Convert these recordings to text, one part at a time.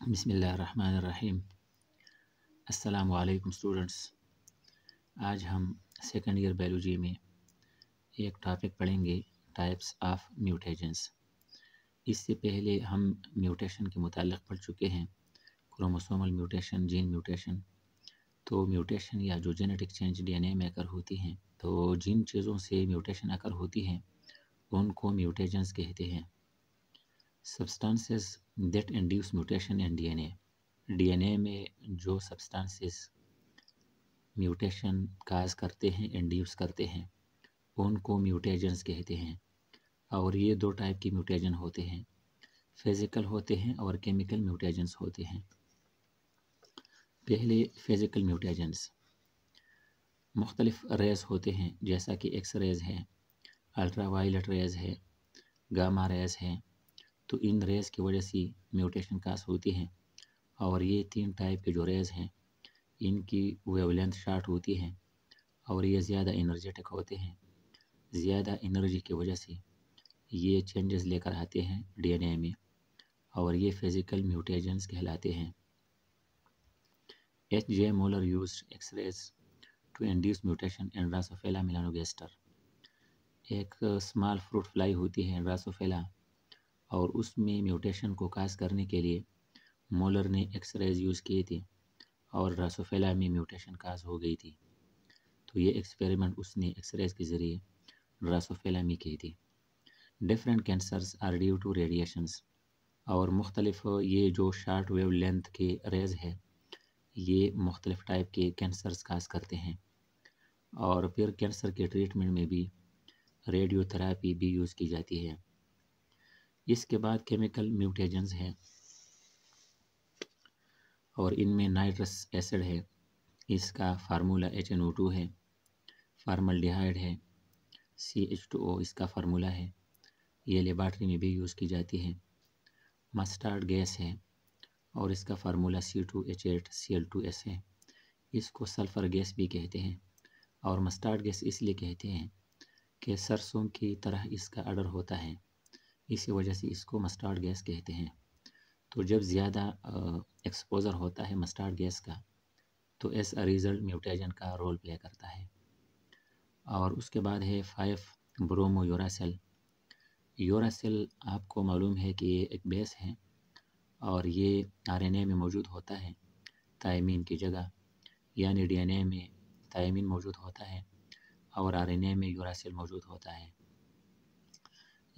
बिसमीम् अल्लाम स्टूडेंट्स आज हम सेकेंड ईयर बायोलॉजी में एक टॉपिक पढ़ेंगे टाइप्स ऑफ म्यूटेशंस इससे पहले हम म्यूटेशन के मुतालिक पढ़ चुके हैं क्रोमोसोमल म्यूटेशन जीन म्यूटेशन तो म्यूटेशन या जो जेनेटिक चेंज डीएनए में अकर होती हैं तो जिन चीज़ों से म्यूटेशन अकर होती हैं उनको म्यूटेशंस कहते हैं substances that induce mutation in DNA DNA में जो सब्सटेंसेस म्यूटेशन काज करते हैं इंड्यूस करते हैं उनको म्यूटेजन्स कहते हैं और ये दो टाइप के म्यूटेजन होते हैं फिज़िकल होते हैं और केमिकल म्यूटेजन्स होते हैं पहले फिज़िकल म्यूटेजन्स मुख्तलिफ रेज़ होते हैं जैसा कि एक्स रेज़ है अल्ट्रा वायलट रेज़ है गामा रेज़ है तो इन रेस की वजह से म्यूटेशन कास होती है और ये तीन टाइप के जो रेस हैं इनकी वेवलेंथ शार्ट होती है और ये ज़्यादा इनर्जेटिक होते हैं ज़्यादा इनर्जी की वजह से ये चेंजेस लेकर आते हैं डीएनए में और ये फिज़िकल म्यूटेशंस कहलाते हैं H J Muller use x rays to induce mutation एंड्रासोफेला मिलानोगेस्टर एक स्मॉल फ्रूट फ्लाई होती है एंड्रासोफेला और उसमें म्यूटेशन को काज करने के लिए मोलर ने एक्सरेज यूज़ किए थे और रासोफेला में म्यूटेशन काज हो गई थी तो ये एक्सपेरिमेंट उसने एक्सरेज के ज़रिए रसोफेला में की थी different cancers are due to radiations और मुख्तलिफ ये जो शार्ट वेव लेंथ के रेज है ये मुख्तलिफ़ टाइप के कैंसर्स काज करते हैं और फिर कैंसर के ट्रीटमेंट में भी रेडियोथेरापी भी यूज़ की जाती है इसके बाद केमिकल म्यूटेजन्स हैं और इनमें नाइट्रस एसिड है इसका formula H N O two है फार्मलडिहाइड है सी एच टू ओ इसका फार्मूला है ये लेबार्ट्री में भी यूज़ की जाती है मस्टार्ड गैस है और इसका formula C two H eight C L two S है इसको सल्फ़र गैस भी कहते हैं और मस्टार्ड गैस इसलिए कहते हैं कि सरसों की तरह इसका अडर होता है इसी वजह से इसको मस्टार्ड गैस कहते हैं तो जब ज़्यादा एक्सपोज़र होता है मस्टार्ड गैस का तो एस अ रिज़ल्ट म्यूटेजन का रोल प्ले करता है और उसके बाद है फाइव ब्रोमो यूरासेल यूरासेल आपको मालूम है कि ये एक बेस है और ये आरएनए में मौजूद होता है थायमिन की जगह यानी डीएनए में थायमिन मौजूद होता है और आरएनए में यूरासेल मौजूद होता है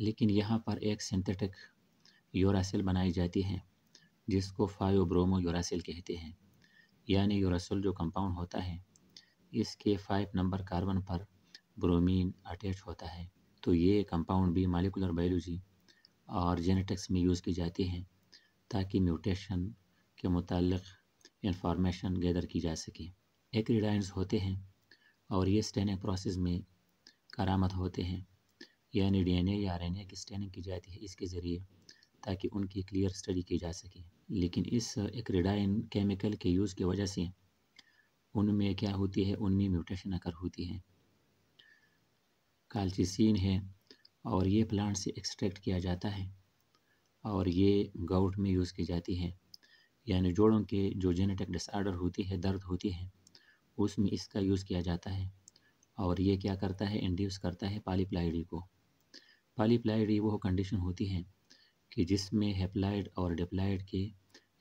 लेकिन यहाँ पर एक सिंथेटिक यूरासिल बनाई जाती है जिसको ब्रोमो यूरासिल कहते हैं यानी यूरासिल जो कंपाउंड होता है इसके फाइव नंबर कार्बन पर ब्रोमीन अटैच होता है तो ये कंपाउंड भी मालिकुलर बायोलॉजी और जेनेटिक्स में यूज़ की जाती है ताकि म्यूटेशन के मुतक इंफॉर्मेशन गैदर की जा सके एक्रीडाइंस होते हैं और ये स्टेनिंग प्रोसेस में करामत होते हैं यानी डी एन ए या आर एन ए की स्टैनिंग की जाती है इसके ज़रिए ताकि उनकी क्लियर स्टडी की जा सके लेकिन इस एक रिडाइन केमिकल के यूज़ की वजह से उनमें क्या होती है उनमें म्यूटेशन आकर होती है कालचिसीन है और ये प्लांट से एक्सट्रैक्ट किया जाता है और ये गाउट में यूज़ की जाती है यानी जोड़ों के जो जेनेटिक डिसऑर्डर होती है दर्द होती है उसमें इसका यूज़ किया जाता है और ये क्या करता है इंड्यूस करता है पालीप्लाइडी को पॉलीप्लाइड ये वो कंडीशन होती है कि जिसमें हेप्लाइड और डिप्लाइड के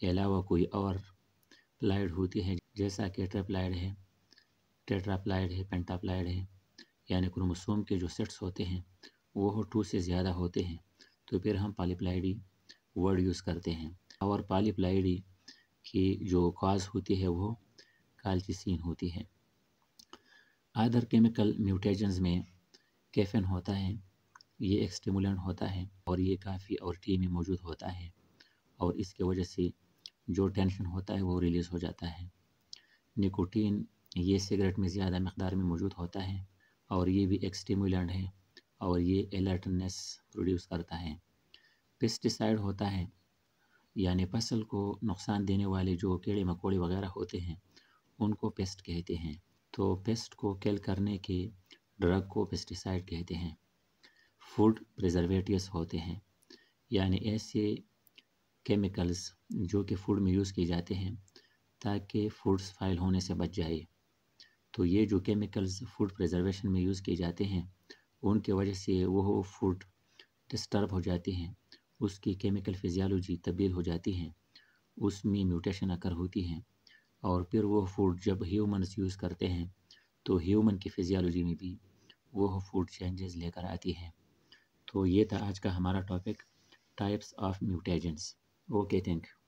अलावा कोई और प्लाइड होती है जैसा कि ट्रेप्लाइड है टेट्राप्लाइड है पेंटाप्लाइड है यानी क्रोमोसोम के जो सेट्स होते हैं वो टू से ज़्यादा होते हैं तो फिर हम पॉलीप्लाइडी वर्ड यूज़ करते हैं और पॉलीप्लाइडी की जो काज होती है वो कालचिसिन होती है अदर केमिकल म्यूटेजन्स में कैफिन होता है ये एक स्टिमुलेंट होता है और ये काफ़ी और टी में मौजूद होता है और इसके वजह से जो टेंशन होता है वो रिलीज़ हो जाता है निकोटीन ये सिगरेट में ज़्यादा मकदार में मौजूद होता है और ये भी एक स्टिमुलेंट है और ये अलर्टनेस प्रोड्यूस करता है पेस्टिसाइड होता है यानी फसल को नुकसान देने वाले जो कीड़े मकोड़े वगैरह होते हैं उनको पेस्ट कहते हैं तो पेस्ट को कैल करने के ड्रग को पेस्टिसाइड कहते हैं फूड प्रिजर्वेटिवस होते हैं यानी ऐसे केमिकल्स जो कि फूड में यूज़ किए जाते हैं ताकि फूड्स फाइल होने से बच जाए तो ये जो केमिकल्स फूड प्रिजर्वेशन में यूज़ किए जाते हैं उनके वजह से वह फूड डिस्टर्ब हो जाते हैं उसकी केमिकल फिजियालॉजी तब्दील हो जाती है उसमें म्यूटेशन आकर होती हैं और फिर वो फूड जब ह्यूमन्स यूज़ करते हैं तो ह्यूमन की फिजियालॉजी में भी वो फूड चेंजेस लेकर आती हैं तो ये था आज का हमारा topic types of mutagens okay thank you